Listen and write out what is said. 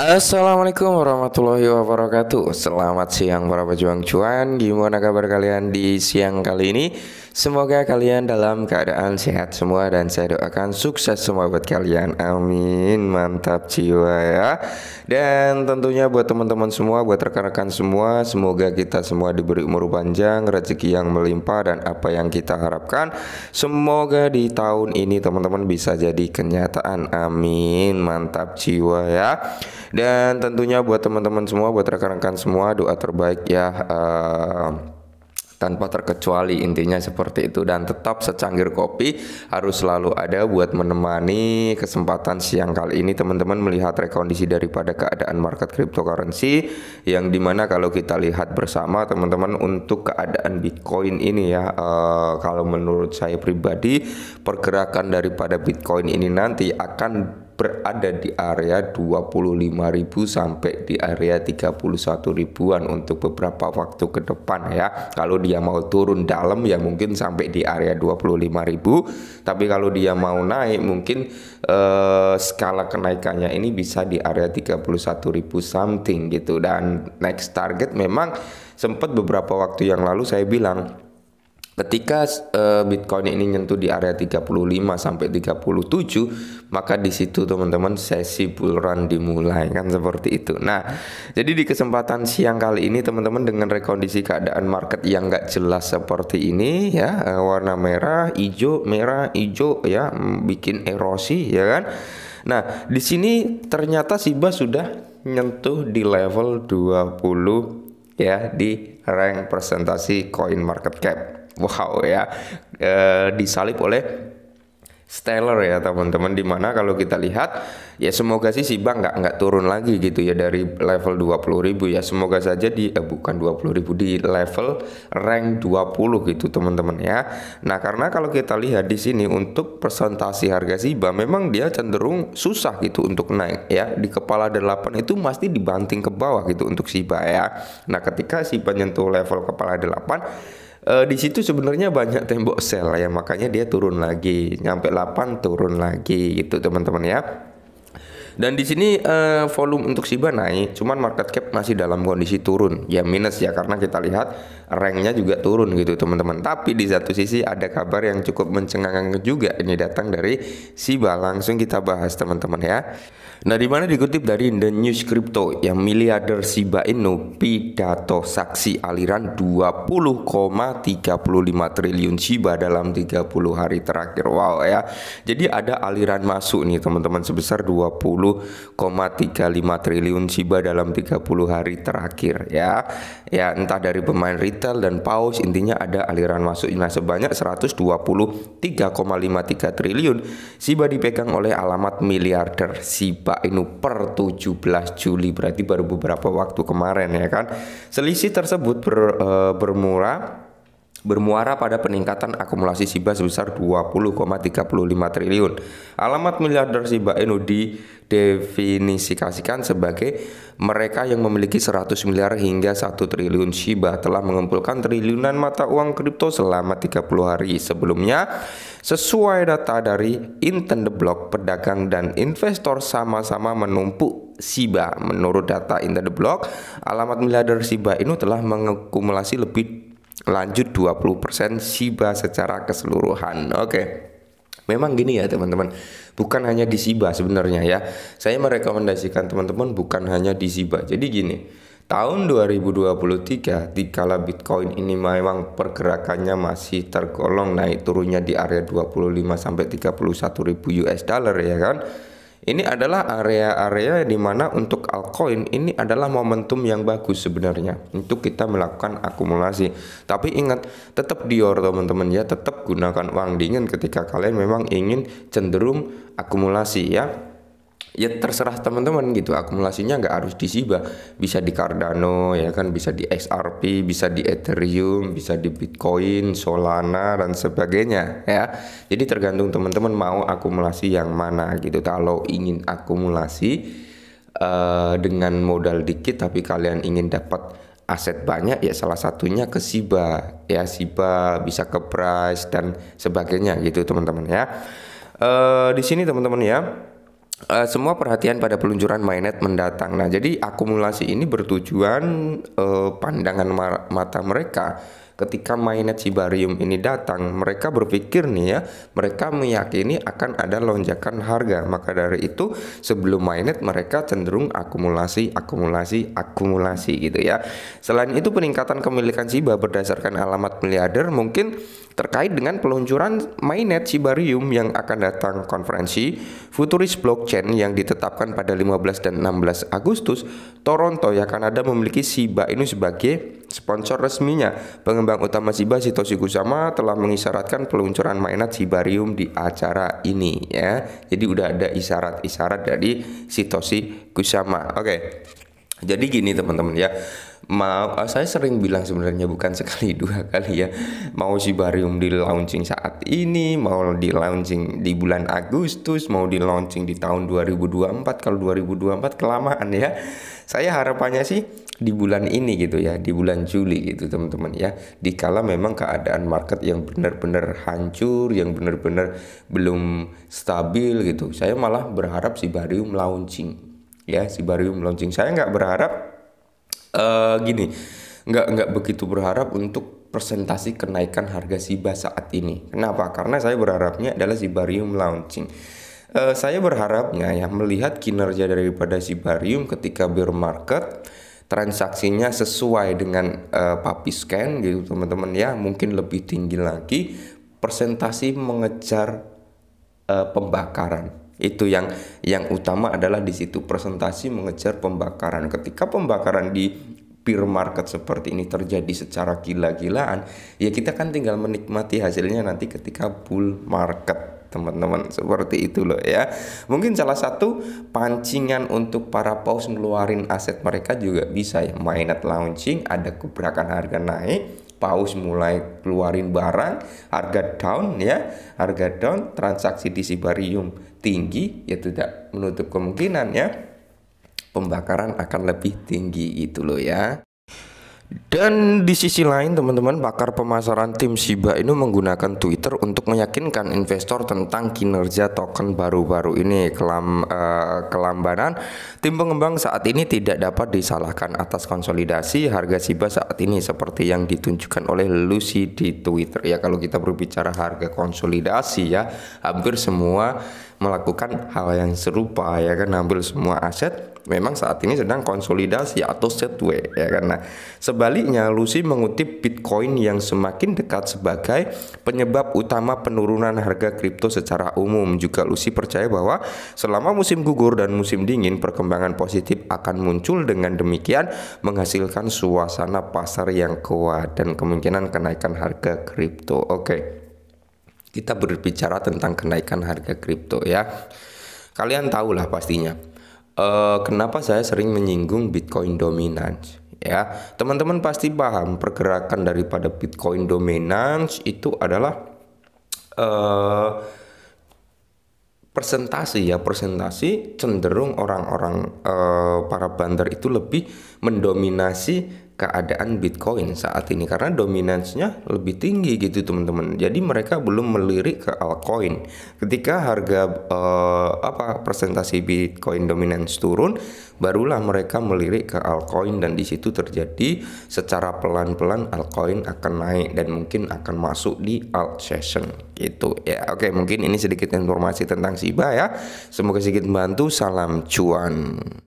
Assalamualaikum warahmatullahi wabarakatuh Selamat siang para pejuang cuan Gimana kabar kalian di siang kali ini Semoga kalian dalam keadaan sehat semua dan saya doakan sukses semua buat kalian. Amin. Mantap jiwa ya. Dan tentunya buat teman-teman semua, buat rekan-rekan semua, semoga kita semua diberi umur panjang, rezeki yang melimpah dan apa yang kita harapkan semoga di tahun ini teman-teman bisa jadi kenyataan. Amin. Mantap jiwa ya. Dan tentunya buat teman-teman semua, buat rekan-rekan semua doa terbaik ya. Uh, tanpa terkecuali intinya seperti itu dan tetap secangkir kopi harus selalu ada buat menemani kesempatan siang kali ini teman-teman melihat rekondisi daripada keadaan market cryptocurrency yang dimana kalau kita lihat bersama teman-teman untuk keadaan Bitcoin ini ya e, kalau menurut saya pribadi pergerakan daripada Bitcoin ini nanti akan berada di area 25.000 sampai di area 31 ribuan untuk beberapa waktu ke depan ya. Kalau dia mau turun dalam ya mungkin sampai di area 25.000, tapi kalau dia mau naik mungkin eh, skala kenaikannya ini bisa di area 31.000 something gitu dan next target memang sempat beberapa waktu yang lalu saya bilang Ketika uh, Bitcoin ini nyentuh di area 35 sampai 37, maka di situ teman-teman sesi bull run dimulai kan seperti itu. Nah, jadi di kesempatan siang kali ini teman-teman dengan rekondisi keadaan market yang nggak jelas seperti ini ya, eh, warna merah, hijau, merah, hijau ya, mm, bikin erosi ya kan. Nah, di sini ternyata Siba sudah nyentuh di level 20 ya di rank presentasi coin market cap wow ya e, disalib oleh stellar ya teman-teman dimana kalau kita lihat ya semoga sih si bank nggak nggak turun lagi gitu ya dari level 20.000 ya semoga saja di eh, bukan 20.000 di level rank 20 gitu teman-teman ya nah karena kalau kita lihat di sini untuk presentasi harga Siba memang dia cenderung susah gitu untuk naik ya di kepala 8 itu pasti dibanting ke bawah gitu untuk Siba ya nah ketika Siba nyentuh level kepala 8 e, di situ sebenarnya banyak tembok sel ya makanya dia turun lagi nyampe 8 turun lagi gitu teman-teman ya dan di sini uh, volume untuk Shiba naik, cuman market cap masih dalam kondisi turun. Ya minus ya karena kita lihat ranknya juga turun gitu teman-teman. Tapi di satu sisi ada kabar yang cukup mencengangkan juga ini datang dari Shiba. Langsung kita bahas teman-teman ya. Nah, di mana dikutip dari The News Crypto yang miliarder Shiba Inu pidato saksi aliran 20,35 triliun Shiba dalam 30 hari terakhir. Wow ya. Jadi ada aliran masuk nih teman-teman sebesar 20 1,35 triliun Shiba dalam 30 hari terakhir ya. Ya entah dari pemain retail dan paus intinya ada aliran masuk nah sebanyak 123,53 triliun Shiba dipegang oleh alamat miliarder Shiba Inu per 17 Juli berarti baru beberapa waktu kemarin ya kan. Selisih tersebut ber, e, bermurah bermuara pada peningkatan akumulasi SIBA sebesar 20,35 triliun. Alamat miliarder SIBA Inu didefinisikasikan sebagai mereka yang memiliki 100 miliar hingga 1 triliun SIBA telah mengumpulkan triliunan mata uang kripto selama 30 hari sebelumnya sesuai data dari Inten the Block pedagang dan investor sama-sama menumpuk SIBA menurut data Inter the Block alamat miliarder SIBA Inu telah mengakumulasi lebih lanjut 20% SIBA secara keseluruhan. Oke. Okay. Memang gini ya teman-teman, bukan hanya di SIBA sebenarnya ya. Saya merekomendasikan teman-teman bukan hanya di SIBA. Jadi gini, tahun 2023 dikala Bitcoin ini memang pergerakannya masih tergolong naik turunnya di area 25 sampai 31 ribu US dollar ya kan ini adalah area-area di mana untuk altcoin ini adalah momentum yang bagus sebenarnya untuk kita melakukan akumulasi. Tapi ingat tetap dior teman-teman ya, tetap gunakan uang dingin ketika kalian memang ingin cenderung akumulasi ya ya terserah teman-teman gitu akumulasinya nggak harus di Shiba bisa di Cardano ya kan bisa di XRP bisa di Ethereum bisa di Bitcoin Solana dan sebagainya ya jadi tergantung teman-teman mau akumulasi yang mana gitu kalau ingin akumulasi uh, dengan modal dikit tapi kalian ingin dapat aset banyak ya salah satunya ke Siba ya Siba bisa ke Price dan sebagainya gitu teman-teman ya uh, di sini teman-teman ya uh, semua perhatian pada peluncuran mainnet mendatang. Nah, jadi akumulasi ini bertujuan uh, pandangan mata mereka ketika mainnet cibarium ini datang, mereka berpikir nih ya, mereka meyakini akan ada lonjakan harga. Maka dari itu, sebelum mainnet mereka cenderung akumulasi, akumulasi, akumulasi gitu ya. Selain itu peningkatan kemilikan Shiba berdasarkan alamat miliarder mungkin terkait dengan peluncuran mainnet cibarium yang akan datang konferensi futurist Blockchain yang ditetapkan pada 15 dan 16 Agustus, Toronto ya Kanada memiliki Shiba ini sebagai sponsor resminya. Pengembang penyumbang utama Shiba Shitoshi Kusama telah mengisyaratkan peluncuran mainan Shibarium di acara ini ya. Jadi udah ada isyarat-isyarat dari Shitoshi Kusama. Oke. Jadi gini teman-teman ya mau eh, saya sering bilang sebenarnya bukan sekali dua kali ya mau si barium di launching saat ini mau di launching di bulan Agustus mau di launching di tahun 2024 kalau 2024 kelamaan ya saya harapannya sih di bulan ini gitu ya di bulan Juli gitu teman-teman ya dikala memang keadaan market yang benar-benar hancur yang benar-benar belum stabil gitu saya malah berharap si barium launching ya si barium launching saya nggak berharap uh, gini nggak nggak begitu berharap untuk presentasi kenaikan harga Siba saat ini. Kenapa? Karena saya berharapnya adalah Sibarium launching. Uh, saya berharapnya ya melihat kinerja daripada Sibarium ketika bear market transaksinya sesuai dengan uh, papi scan gitu teman-teman ya mungkin lebih tinggi lagi presentasi mengejar uh, pembakaran itu yang yang utama adalah di situ presentasi mengejar pembakaran ketika pembakaran di peer market seperti ini terjadi secara gila-gilaan ya kita kan tinggal menikmati hasilnya nanti ketika bull market teman-teman seperti itu loh ya mungkin salah satu pancingan untuk para paus ngeluarin aset mereka juga bisa ya mainet launching ada gebrakan harga naik paus mulai keluarin barang, harga down ya, harga down, transaksi di Sibarium tinggi, ya tidak menutup kemungkinan ya pembakaran akan lebih tinggi itu loh ya. Dan di sisi lain teman-teman pakar pemasaran tim Shiba ini menggunakan Twitter untuk meyakinkan investor tentang kinerja token baru-baru ini kelam, uh, kelambanan tim pengembang saat ini tidak dapat disalahkan atas konsolidasi harga Shiba saat ini seperti yang ditunjukkan oleh Lucy di Twitter ya kalau kita berbicara harga konsolidasi ya hampir semua melakukan hal yang serupa ya kan ambil semua aset memang saat ini sedang konsolidasi atau setwe ya karena sebaliknya Lucy mengutip Bitcoin yang semakin dekat sebagai penyebab utama penurunan harga kripto secara umum juga Lucy percaya bahwa selama musim gugur dan musim dingin perkembangan positif akan muncul dengan demikian menghasilkan suasana pasar yang kuat dan kemungkinan kenaikan harga kripto oke okay kita berbicara tentang kenaikan harga kripto ya. Kalian tahulah pastinya. Uh, kenapa saya sering menyinggung Bitcoin dominance? Ya, teman-teman pasti paham pergerakan daripada Bitcoin dominance itu adalah uh, eh, presentasi ya presentasi cenderung orang-orang uh, para bandar itu lebih mendominasi keadaan Bitcoin saat ini karena dominansinya lebih tinggi gitu teman-teman. Jadi mereka belum melirik ke altcoin. Ketika harga eh, apa presentasi Bitcoin dominans turun, barulah mereka melirik ke altcoin dan di situ terjadi secara pelan-pelan altcoin akan naik dan mungkin akan masuk di alt session gitu ya. Oke, mungkin ini sedikit informasi tentang Shiba ya. Semoga sedikit membantu. Salam cuan.